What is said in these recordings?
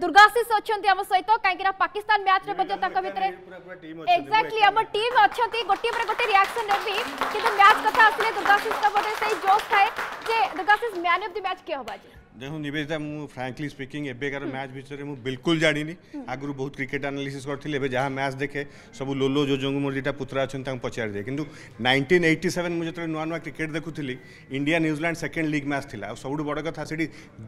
ଦୁର୍ଗାଶିଷ ଅଛନ୍ତି ଆମ ସହିତ କାହିଁକିନା ପାକିସ୍ତାନ ମ୍ୟାଚ୍ରେ ମଧ୍ୟ ତାଙ୍କ ଭିତରେ ଏକ୍ଜାକ୍ଟଲି ଆମ ଟିମ୍ ଅଛନ୍ତି ଗୋଟିଏ ପରେ ଗୋଟେ ରିଆକ୍ସନ୍ ନେବି କିନ୍ତୁ ମ୍ୟାଚ୍ କଥା ଆସିଲେ ଦୁର୍ଗାଶିଷ ବୋଧେ ସେଇ ଜୋସ୍ ଥାଏ से द गसेस मैन ऑफ द मैच के होबा जी देखो निवेदिता मु फ्रैंकली स्पीकिंग एबे कर मैच बिचरे मु बिल्कुल जानी नी आगरु बहुत क्रिकेट एनालिसिस करथिले एबे जहां मैच देखे सब लोलो जो जोंगु मोरिटा पुत्र आछन तंग पचार दे किंतु 1987 मु जतरे नुआ नुआ cricket देखुथिली India New Zealand second league match थिला सब बड कथा सेडी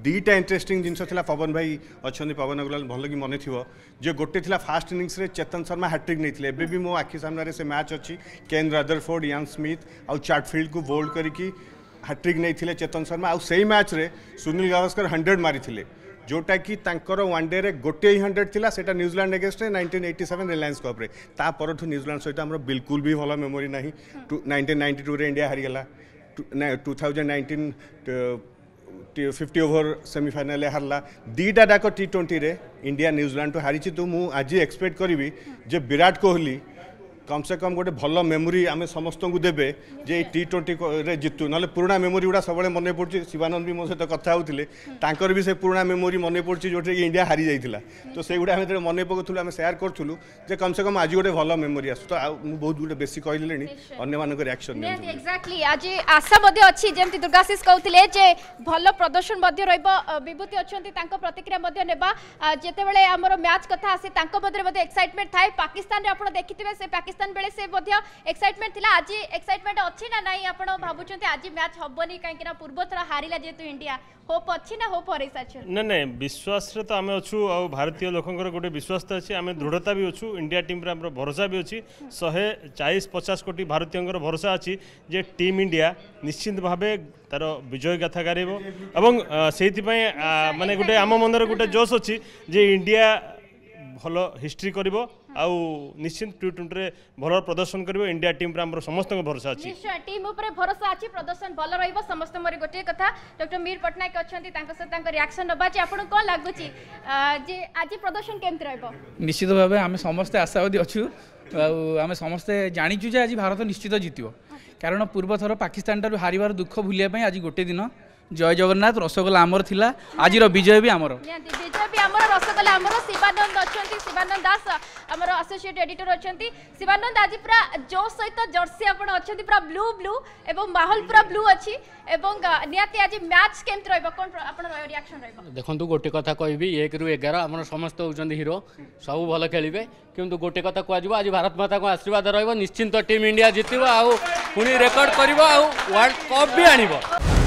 दीटा इंटरेस्टिंग जिंस थिला पवन भाई अछन पवन अग्रवाल भल कि मने थिवो जे गोटे थिला फास्ट इनिंग्स रे चेतन शर्मा हैट्रिक नैथिले एबे भी मु आखी सामने रे से मैच अछि केन रदरफोर्ड यंग स्मिथ आ चार्टफील्ड को बोल्ड करकी ହାଟ୍ରିକ୍ ନେଇଥିଲେ ଚେତନ ଶର୍ମା ଆଉ ସେଇ ମ୍ୟାଚ୍ରେ ସୁନୀଲ ଗାଭାସ୍କର ହଣ୍ଡ୍ରେଡ଼ ମାରିଥିଲେ ଯେଉଁଟାକି ତାଙ୍କର ୱାନ୍ ଡେରେ ଗୋଟିଏ ହିଁ ହଣ୍ଡ୍ରେଡ଼ ଥିଲା ସେଇଟା ନ୍ୟୁଜିଲାଣ୍ଡ ଏଗେନ୍ଷ୍ଟରେ ନାଇଣ୍ଟିନ୍ ଏଇଟି ସେଭେନ୍ ରିଲାଏନ୍ସ କପ୍ରେ ତା ପରଠୁ ନ୍ୟୁଜିଲାଣ୍ଡ ସହିତ ଆମର ବିଲକୁଲ ବି ଭଲ ମେମୋରି ନାହିଁ ଟୁ ନାଇଣ୍ଟିନ୍ ନାଇଣ୍ଟି ଟୁରେ ଇଣ୍ଡିଆ ହାରିଗଲା two thousand nineteen fifty over ସେମିଫାଇନାଲ୍ରେ ହାରିଲା ଦୁଇଟା ଡାକ ଟି ଟ୍ୱେଣ୍ଟିରେ ଇଣ୍ଡିଆ ନ୍ୟୁଜିଲାଣ୍ଡଠୁ ହାରିଛି ତ ମୁଁ ଆଜି ଏକ୍ସପେକ୍ଟ କରିବି ଯେ ବିରାଟ କୋହଲି কম সে কম গোটে ভাল মেমোরি আমি সমস্ত দেবে যে এই টি টোয়েন্টিরে জিতু নহলে পুরোনা মেমোরি গুড়া সবুলে মনে পড়ছে শিবানন্দ বি মো সহ কথা হোলে তাঁকর বি সে পুরোনা মেমোরি মনে পড়ছে যেটা কি ইন্ডিয়া হারি যাই তো সেইগুড়া আমি যেটা মনে পকাউলু আমি সেয়ার করুলু যে কম সে কম আজ গোটে ভাল মেমোরি আসু তো বহুত গোটে বেশি কহিলেনি অন্য মানুষ রিয়াকশন এক্সাক্টলি আজ আশা মধ্যে অছি যেমতি দুর্গাশিষ কৌলে যে ভাল প্রদর্শন মধ্যে রহব বিভূতি অনেক তাঁক প্রতিক্রিয়া মধ্যে নেবা যেতবে আমার ম্যাচ কথা আসে তাঁক মধ্যে মধ্যে এক্সাইটমেন্ট থাকে পাকিস্তানের আপনার দেখিবে সে পাকিস্তান ପାକିସ୍ତାନ ବେଳେ ସେ ମଧ୍ୟ ଏକ୍ସାଇଟମେଣ୍ଟ ଥିଲା ଆଜି ଏକ୍ସାଇଟମେଣ୍ଟ ଅଛି ନା ନାହିଁ ଆପଣ ଭାବୁଛନ୍ତି ଆଜି ମ୍ୟାଚ୍ ହେବନି କାହିଁକି ନା ପୂର୍ବଥର ହାରିଲା ଯେହେତୁ ଇଣ୍ଡିଆ ହୋପ୍ ଅଛି ନା ହୋପ୍ ହରେଇ ସାରିଛନ୍ତି ନା ନାଇଁ ବିଶ୍ୱାସରେ ତ ଆମେ ଅଛୁ ଆଉ ଭାରତୀୟ ଲୋକଙ୍କର ଗୋଟେ ବିଶ୍ୱାସ ତ ଅଛି ଆମେ ଦୃଢ଼ତା ବି ଅଛୁ ଇଣ୍ଡିଆ ଟିମ୍ରେ ଆମର ଭରସା ବି ଅଛି ଶହେ ଚାଳିଶ ପଚାଶ କୋଟି ଭାରତୀୟଙ୍କର ଭରସା ଅଛି ଯେ ଟିମ୍ ଇଣ୍ଡିଆ ନିଶ୍ଚିନ୍ତ ଭାବେ ତାର ବିଜୟ ଗାଥା ଗାରିବ ଏବଂ ସେଇଥିପାଇଁ ମାନେ ଗୋଟେ ଆମ ମନରେ ଗୋଟେ ଜୋସ୍ ଅଛି ଯେ ଇଣ୍ଡିଆ ଭଲ ହିଷ୍ଟ୍ରି କରିବ ଆଉ ନିଶ୍ଚିନ୍ତ ଟି ଟ୍ୱେଣ୍ଟିରେ ଭଲ ପ୍ରଦର୍ଶନ କରିବ ଇଣ୍ଡିଆ ଟିମ୍ ଉପରେ ଆମର ସମସ୍ତଙ୍କ ଭରସା ଅଛି ନିଶ୍ଚୟ ଟିମ୍ ଉପରେ ଭରସା ଅଛି ପ୍ରଦର୍ଶନ ଭଲ ରହିବ ସମସ୍ତ ମୋର ଗୋଟିଏ କଥା ଡକ୍ଟର ମିର ପଟ୍ଟନାୟକ ଅଛନ୍ତି ତାଙ୍କ ସହିତ ତାଙ୍କ ରିଆକ୍ସନ ନେବା ଯେ ଆପଣଙ୍କୁ କ'ଣ ଲାଗୁଛି ଯେ ଆଜି ପ୍ରଦର୍ଶନ କେମିତି ରହିବ ନିଶ୍ଚିତ ଭାବେ ଆମେ ସମସ୍ତେ ଆଶାବାଦୀ ଅଛୁ ଆଉ ଆମେ ସମସ୍ତେ ଜାଣିଛୁ ଯେ ଆଜି ଭାରତ ନିଶ୍ଚିତ ଜିତିବ କାରଣ ପୂର୍ବଥର ପାକିସ୍ତାନଠାରୁ ହାରିବାର ଦୁଃଖ ଭୁଲିବା ପାଇଁ ଆଜି ଗୋଟେ ଦିନ ଜୟ ଜଗନ୍ନାଥ ରସଗୋଲା ଆମର ଥିଲା ଆଜିର ବିଜୟ ବି ଆମର রসগোলা আমার শিবানন্দ অনেক দাস আমার আসোসিয়েট এডিটর অনেক আজ পুরা জো সহিত জর্সি আপনার অনেক পুরা ব্লু ব্লু এবং মাহল পুরা ব্লু অছি আজ ম্যাচ কেমতি রহব আপনার রিয়াকশন রহব দেখন্তু গোটে কথা কইবি এক রু এগার আমার সমস্ত হচ্ছেন হিরো সবু ভালো খেলবে কিন্তু গোটে কথা কুয়া যাব আজ ভারত মাতা আশীর্বাদ রহব নিশ্চিন্ত টিম ইন্ডিয়া জিতব আপনি রেকর্ড করব আউ কপ বি আনিব